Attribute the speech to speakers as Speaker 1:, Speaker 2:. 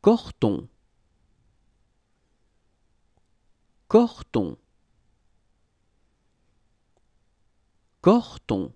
Speaker 1: Corton. Corton. Corton.